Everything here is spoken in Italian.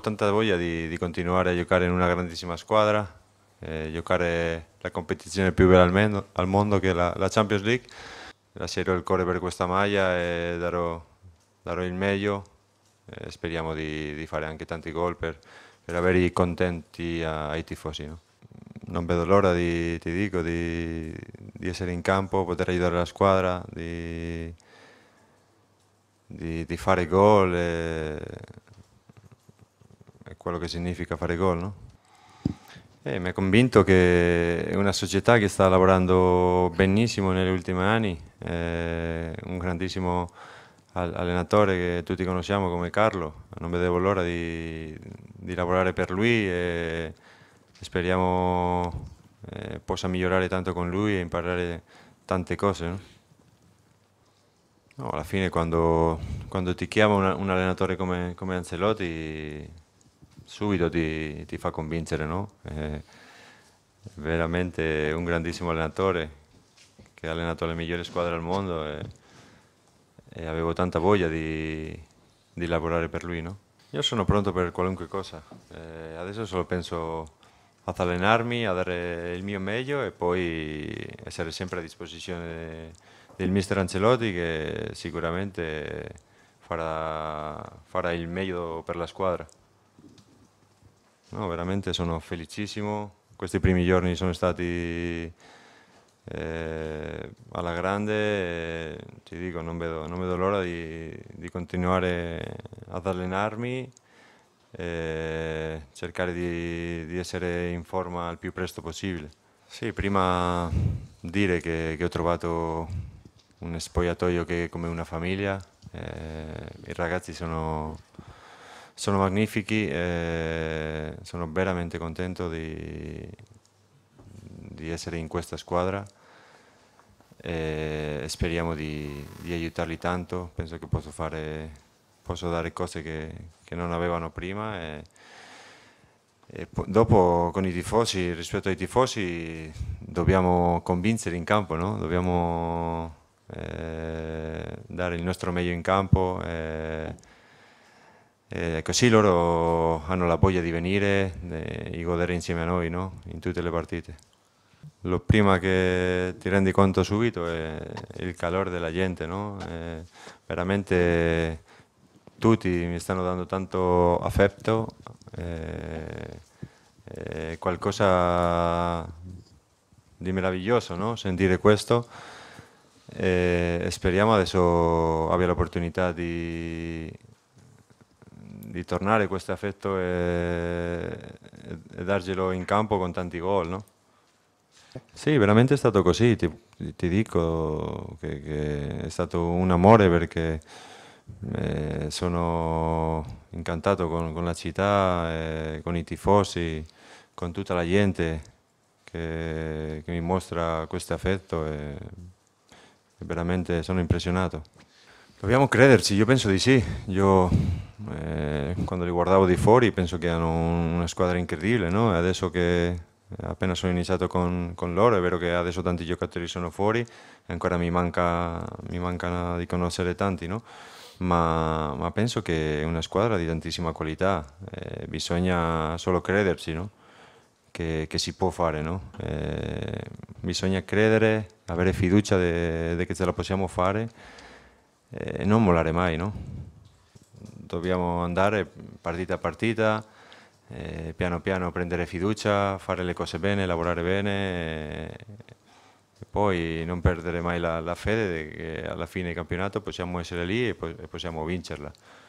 avevo tanta voglia di, di continuare a giocare in una grandissima squadra, eh, giocare la competizione più bella al, meno, al mondo che è la, la, Champions League. Lascerò il cuore per questa maglia e darò, darò il meglio. Eh, speriamo di, di, fare anche tanti gol per, per avere contenti a, ai tifosi. No? Non vedo l'ora, di, ti dico, di, di, essere in campo, poter aiutare la squadra, di, fare gol. E eh, quello che significa fare gol, no? E eh, mi ha convinto che è una società che sta lavorando benissimo negli ultimi anni, eh, un grandissimo allenatore che tutti conosciamo come Carlo, non vedevo l'ora di, di, lavorare per lui e speriamo eh, possa migliorare tanto con lui e imparare tante cose. No? No, alla fine quando, quando ti chiama un, un allenatore come, come Ancelotti subito ti, ti fa convincere, no? È veramente un grandissimo allenatore che ha allenato le migliori squadre al mondo e, e avevo tanta voglia di, di, lavorare per lui, no? Io sono pronto per qualunque cosa, eh, adesso solo penso ad allenarmi, a dare il mio meglio e poi essere sempre a disposizione del mister Ancelotti che sicuramente farà, farà il meglio per la squadra. No, veramente sono felicissimo. Questi primi giorni sono stati eh, alla grande e ti dico, non vedo, vedo l'ora di, di, continuare ad allenarmi e cercare di, di, essere in forma il più presto possibile. Sì, prima dire che, che ho trovato un spogliatoio che è come una famiglia, eh, i ragazzi sono sono magnifici e eh, sono veramente contento di, di essere in questa squadra e speriamo di, di, aiutarli tanto, penso che posso, fare, posso dare cose che, che, non avevano prima e, e dopo con i tifosi, rispetto ai tifosi dobbiamo convincere in campo, no? dobbiamo eh, dare il nostro meglio in campo. Eh, eh, così ecco, loro hanno la voglia di venire eh, e godere insieme a noi no? in tutte le partite. Lo prima che ti rendi conto subito è il calore della gente, no? eh, veramente tutti mi stanno dando tanto affetto, eh, è qualcosa di meraviglioso no? sentire questo. Eh, speriamo adesso abbia l'opportunità di di tornare questo affetto e, e, darglielo in campo con tanti gol, no? Sì, veramente è stato così, ti, ti dico che, che, è stato un amore perché eh, sono incantato con, con la città, eh, con i tifosi, con tutta la gente che, che mi mostra questo affetto e veramente sono impressionato. Dobbiamo crederci, io penso di sì. Io eh, quando li guardavo di fuori penso che hanno una squadra incredibile, no? adesso che appena sono iniziato con, con, loro è vero che adesso tanti giocatori sono fuori e ancora mi manca, mi manca di conoscere tanti, no? ma, ma, penso che è una squadra di tantissima qualità, eh, bisogna solo crederci no? che, che, si può fare, eh, bisogna credere, avere fiducia de, che ce la possiamo fare e eh, non mollare mai, no? Dobbiamo andare partita a partita, eh, piano piano prendere fiducia, fare le cose bene, lavorare bene eh, e poi non perdere mai la, la fede che alla fine del campionato possiamo essere lì e, po e possiamo vincerla.